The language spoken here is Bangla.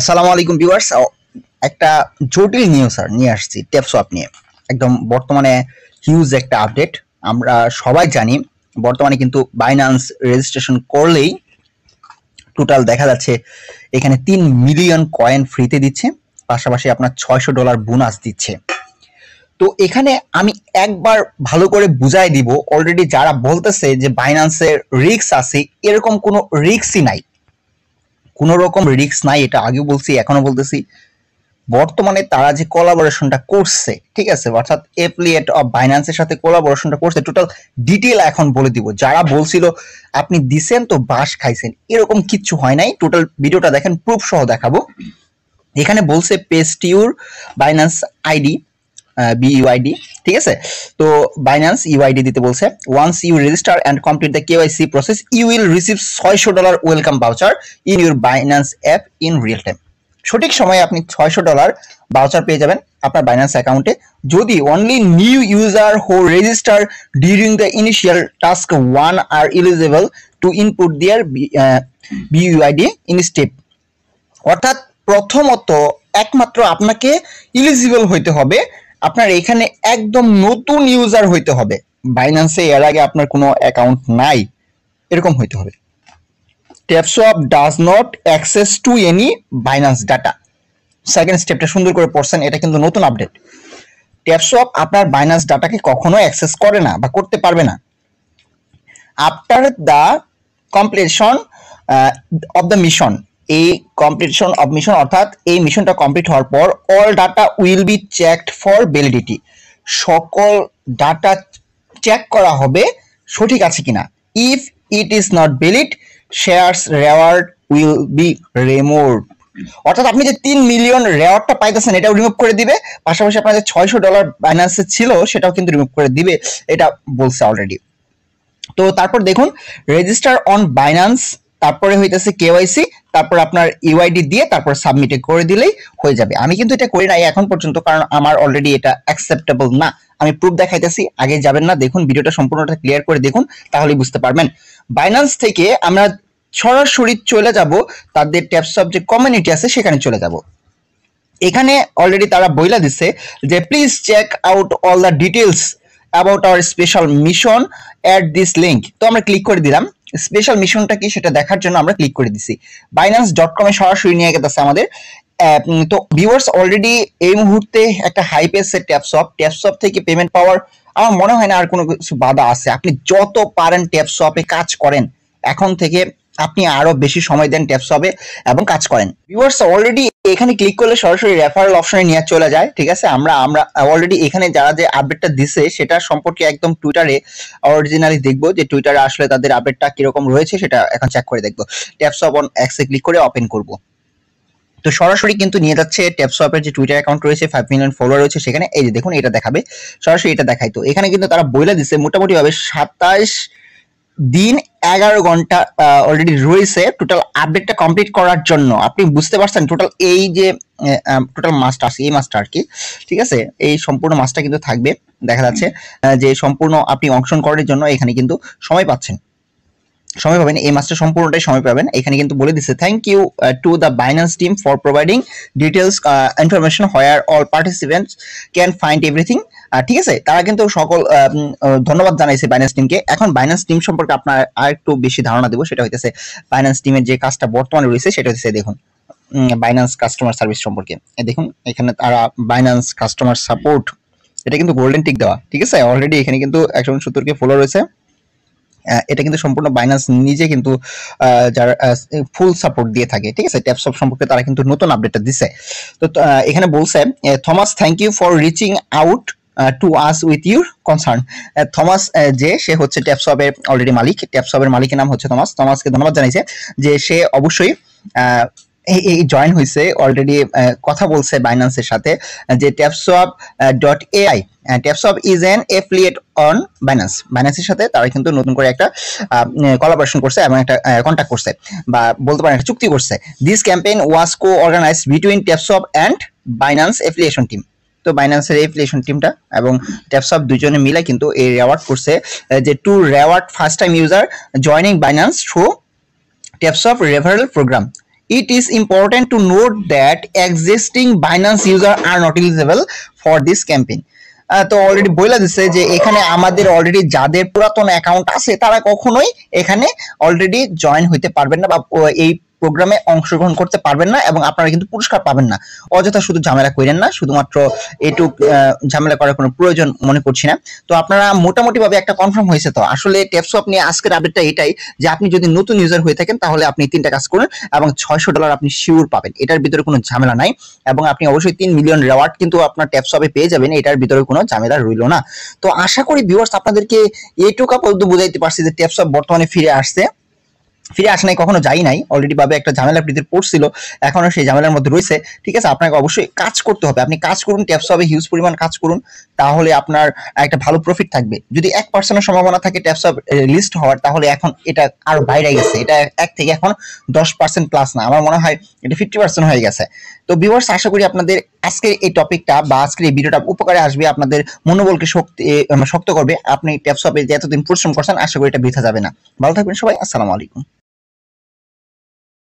আসসালামু আলাইকুম ভিউয়ার্স একটা জটিল নিউজ আর নিয়ে আসছি ট্যাপ সোয়াপ নিয়ে একদম বর্তমানে হিউজ একটা আপডেট আমরা সবাই জানি বর্তমানে কিন্তু বাইনান্স রেজিস্ট্রেশন করলেই টোটাল দেখা যাচ্ছে এখানে তিন মিলিয়ন কয়েন ফ্রিতে দিচ্ছে পাশাপাশি আপনার ছয়শো ডলার বোনাস দিচ্ছে তো এখানে আমি একবার ভালো করে বুঝাই দিব অলরেডি যারা বলতেছে যে বাইনান্সের রিক্স আছে এরকম কোনো রিক্সই নাই কোনো রকম রিস্ক নাই এটা আগেও বলছি এখনও বলতেছি বর্তমানে তারা যে কোলাবোরেশনটা করছে ঠিক আছে অর্থাৎ এফলিয়েট অফ বাইন্যান্সের সাথে কোলাবোরেশনটা করছে টোটাল ডিটেল এখন বলে দিব যারা বলছিল আপনি দিছেন তো বাস খাইছেন এরকম কিচ্ছু হয় নাই টোটাল ভিডিওটা দেখেন প্রুফ সহ দেখাবো এখানে বলছে paste your Binance ID BUID e ঠিক আছে তো বাইন্যান্স ইউআইডি e দিতে বলছে once you register and complete the KYC process you will receive ছয়শো dollar welcome voucher in your Binance app in real time সঠিক সময়ে আপনি ছয়শো ডলার বাউচার পেয়ে যাবেন আপনার বাইন্যান্স অ্যাকাউন্টে যদি only new user who register during the initial task one are eligible to input their BUID in step অর্থাৎ প্রথমত একমাত্র আপনাকে ইলিজিবল হইতে হবে আপনার এখানে একদম নতুন ইউজার হইতে হবে বাইন্যান্সে এর আগে আপনার কোনো অ্যাকাউন্ট নাই এরকম হইতে হবে TapSwap does not access to any Binance data second স্টেপটা সুন্দর করে পড়ছেন এটা কিন্তু নতুন আপডেট ট্যাপসোয়াপ আপনার বাইন্যান্স ডাটাকে কখনো অ্যাক্সেস করে না বা করতে পারবে না after the completion of the mission এই কমপ্লিশন অফ মিশন অর্থাৎ এই মিশনটা কমপ্লিট হওয়ার পর all data will be checked for validity সকল ডাটা চেক করা হবে সঠিক আছে কিনা if it is not valid shares reward will be removed অর্থাৎ আপনি যে তিন মিলিয়ন রেওয়ার্ডটা পাইতেছেন এটাও রিমুভ করে দিবে পাশাপাশি আপনার যে ছয়শো ডলার বাইন্যান্সে ছিল সেটাও কিন্তু রিমুভ করে দিবে এটা বলছে অলরেডি তো তারপর দেখুন রেজিস্টার অন বাইন্যান্স তারপরে হইতেছে কেওয়াইসি তারপর আপনার ইউআইডি দিয়ে তারপর সাবমিটে করে দিলেই হয়ে যাবে আমি কিন্তু এটা করি নাই এখন পর্যন্ত কারণ আমার অলরেডি এটা অ্যাকসেপ্টেবল না আমি প্রুফ দেখাইতেছি আগে যাবেন না দেখুন ভিডিওটা সম্পূর্ণটা ক্লিয়ার করে দেখুন তাহলে বুঝতে পারবেন বাইন্যান্স থেকে আমরা সরাসরি চলে যাব তাদের ট্যাপস অফ যে কমিউনিটি আছে সেখানে চলে যাব এখানে অলরেডি তারা বইলা দিছে যে please check out all the details about our special mission at this link তো আমরা ক্লিক করে দিলাম স্পেশাল মিশনটা কি সেটা দেখার জন্য আমরা ক্লিক করে দিছি বাইন্যান্স ডট কমে সরাসরি নিয়ে গেতেছে আমাদের তো ভিউয়ার্স অলরেডি এই মুহূর্তে একটা হাই পেসের ট্যাপসপ ট্যাপসপ থেকে পেমেন্ট পাওয়ার আমার মনে হয় না আর কোনো কিছু বাধা আছে আপনি যত পারেন ট্যাপসপে কাজ করেন এখন থেকে আপনি আরও বেশি সময় দেন ট্যাপস হবে এবং কাজ করেন ভিউয়ার্স অলরেডি এখানে ক্লিক করলে সরাসরি রেফারেল অপশনে নিয়ে চলে যায় ঠিক আছে আমরা আমরা অলরেডি এখানে যারা যে আপডেটটা দিছে সেটা সম্পর্কে একদম টুইটারে অরিজিনালি দেখব যে টুইটারে আসলে তাদের আপডেটটা কীরকম রয়েছে সেটা এখন চেক করে দেখব ট্যাপস অন অ্যাক্সে ক্লিক করে ওপেন করব তো সরাসরি কিন্তু নিয়ে যাচ্ছে ট্যাপসওয়াপের যে টুইটার অ্যাকাউন্ট রয়েছে ফাইভ মিলিয়ন ফলোয়ার রয়েছে সেখানে এই যে দেখুন এটা দেখাবে সরাসরি এটা দেখাই তো এখানে কিন্তু তারা বইলা মোটামুটি মোটামুটিভাবে সাতাশ দিন এগারো ঘন্টা অলরেডি রয়েছে টোটাল আপডেটটা কমপ্লিট করার জন্য আপনি বুঝতে পারছেন টোটাল এই যে টোটাল মাস্টার আছে এই মাস্টার আর কি ঠিক আছে এই সম্পূর্ণ মাস্টার কিন্তু থাকবে দেখা যাচ্ছে যে সম্পূর্ণ আপনি অংশগ্রহণ করার জন্য এখানে কিন্তু সময় পাচ্ছেন সময় পাবেন এই মাসটা সম্পূর্ণটাই সময় পাবেন এখানে কিন্তু বলে দিচ্ছে thank you to the Binance team for providing details information where all participants can find everything ঠিক আছে তারা কিন্তু সকল ধন্যবাদ জানাইছে বাইন্যান্স টিমকে এখন বাইন্যান্স টিম সম্পর্কে আপনার আর একটু বেশি ধারণা দেবো সেটা হইতেছে বাইন্যান্স টিমের যে কাজটা বর্তমানে রয়েছে সেটা হইতেছে দেখুন বাইন্যান্স কাস্টমার সার্ভিস সম্পর্কে দেখুন এখানে তারা বাইন্যান্স কাস্টমার সাপোর্ট এটা কিন্তু গোল্ডেন টিক দেওয়া ঠিক আছে অলরেডি এখানে কিন্তু একশো সত্তরকে ফলো রয়েছে এটা কিন্তু সম্পূর্ণ বাইন্যান্স নিজে কিন্তু যারা ফুল সাপোর্ট দিয়ে থাকে ঠিক আছে ট্যাপসপ সম্পর্কে তারা কিন্তু নতুন আপডেটটা দিছে তো এখানে বলছে Thomas thank you for reaching out to us with your concern Thomas যে সে হচ্ছে ট্যাপসবের অলরেডি মালিক ট্যাপসবের মালিকের নাম হচ্ছে থমাস থমাসকে ধন্যবাদ জানাইছে যে সে অবশ্যই এই জয়েন হয়েছে অলরেডি কথা বলছে বাইন্যান্সের সাথে যে TapSwap dot AI TapSwap is an affiliate on Binance বাইন্যান্সের সাথে তারা কিন্তু নতুন করে একটা কলাবোরেশন করছে এবং একটা কন্ট্যাক্ট করছে বা বলতে পারেন একটা চুক্তি করছে this campaign was co organize between TapSwap and Binance affiliation team তো বাইন্যান্সের এই প্লেশন টিমটা এবং ট্যাপসপ দুজনে মিলে কিন্তু এই রেওয়ার্ড করছে যে to reward first time user joining Binance through TapSwap referral program it is important to note that existing Binance user are not eligible for this campaign তো অলরেডি বলে দিচ্ছে যে এখানে আমাদের অলরেডি যাদের পুরাতন অ্যাকাউন্ট আছে তারা কখনোই এখানে অলরেডি জয়েন হইতে পারবেন না বা এই প্রোগ্রামে অংশগ্রহণ করতে পারবেন না এবং আপনারা কিন্তু পুরস্কার পাবেন না অযথা শুধু ঝামেলা করেন না শুধুমাত্র এটুক ঝামেলা করার কোনো প্রয়োজন মনে করছি না তো আপনারা মোটামুটিভাবে একটা কনফার্ম হয়েছে তো আসলে টেপসো আপনি আজকের আপডেটটা এটাই যে আপনি যদি নতুন ইউজার হয়ে থাকেন তাহলে আপনি তিনটা কাজ করুন এবং ছয়শো ডলার আপনি শিওর পাবেন এটার ভিতরে কোনো ঝামেলা নাই এবং আপনি অবশ্যই তিন মিলিয়ন রেওয়ার্ড কিন্তু আপনার ট্যাপসপে পেয়ে যাবেন এটার ভিতরে কোনো ঝামেলা রইল না তো আশা করি ভিউয়ার্স আপনাদেরকে এটুকা আপাতত বুঝাইতে পারছি যে ট্যাপসপ বর্তমানে ফিরে আসছে ফিরে আসে নাই কখনো যাই নাই অলরেডি ভাবে একটা ঝামেলা প্রীতির পড়ছিল এখনও সেই ঝামেলার মধ্যে রয়েছে ঠিক আছে আপনাকে অবশ্যই কাজ করতে হবে আপনি কাজ করুন ট্যাপস হবে হিউজ পরিমাণ কাজ করুন তাহলে আপনার একটা ভালো প্রফিট থাকবে যদি এক পার্সেন্টের সম্ভাবনা থাকে ট্যাপস অফ লিস্ট হওয়ার তাহলে এখন এটা আরও বাইরে গেছে এটা এক থেকে এখন দশ পার্সেন্ট প্লাস না আমার মনে হয় এটা ফিফটি পার্সেন্ট হয়ে গেছে তো ভিউয়ার্স আশা করি আপনাদের আজকের এই টপিকটা বা আজকের এই ভিডিওটা উপকারে আসবে আপনাদের মনোবলকে শক্তি শক্ত করবে আপনি ট্যাপস অফে যে এতদিন পরিশ্রম করছেন আশা করি এটা বৃথা যাবে না ভালো থাকবেন সবাই আসসালামু আলাইকুম